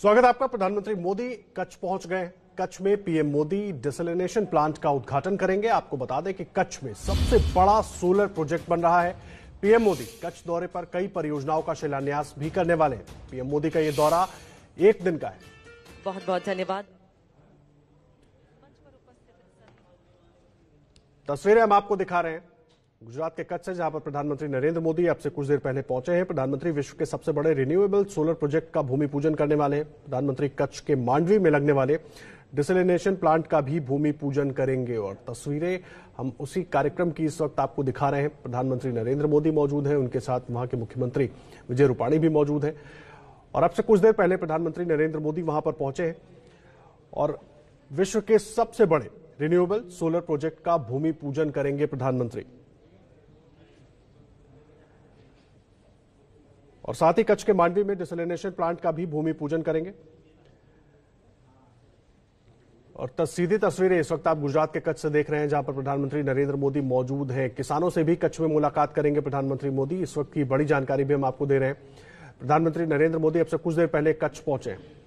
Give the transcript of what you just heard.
स्वागत आपका प्रधानमंत्री मोदी कच्छ पहुंच गए कच्छ में पीएम मोदी डिसलिनेशन प्लांट का उद्घाटन करेंगे आपको बता दें कि कच्छ में सबसे बड़ा सोलर प्रोजेक्ट बन रहा है पीएम मोदी कच्छ दौरे पर कई परियोजनाओं का शिलान्यास भी करने वाले हैं पीएम मोदी का यह दौरा एक दिन का है बहुत बहुत धन्यवाद तस्वीरें हम आपको दिखा रहे हैं गुजरात के कच्छ से जहां पर प्रधानमंत्री नरेंद्र मोदी अब से कुछ देर पहले पहुंचे हैं प्रधानमंत्री विश्व के सबसे बड़े रिन्यूएबल सोलर प्रोजेक्ट का भूमि पूजन करने वाले हैं प्रधानमंत्री कच्छ के मांडवी में लगने वाले डिसलिनेशन प्लांट का भी भूमि पूजन करेंगे और तस्वीरें हम उसी कार्यक्रम की इस वक्त आपको दिखा रहे हैं प्रधानमंत्री नरेंद्र मोदी मौजूद हैं उनके साथ वहां के मुख्यमंत्री विजय रूपाणी भी मौजूद हैं और अब से कुछ देर पहले प्रधानमंत्री नरेंद्र मोदी वहां पर पहुंचे हैं और विश्व के सबसे बड़े रिन्यूएबल सोलर प्रोजेक्ट का भूमि पूजन करेंगे प्रधानमंत्री और साथ ही कच्छ के मांडवी में डिसलिनेशन प्लांट का भी भूमि पूजन करेंगे और सीधी तस्वीरें इस वक्त आप गुजरात के कच्छ से देख रहे हैं जहां पर प्रधानमंत्री नरेंद्र मोदी मौजूद हैं किसानों से भी कच्छ में मुलाकात करेंगे प्रधानमंत्री मोदी इस वक्त की बड़ी जानकारी भी हम आपको दे रहे हैं प्रधानमंत्री नरेंद्र मोदी अब से कुछ देर पहले कच्छ पहुंचे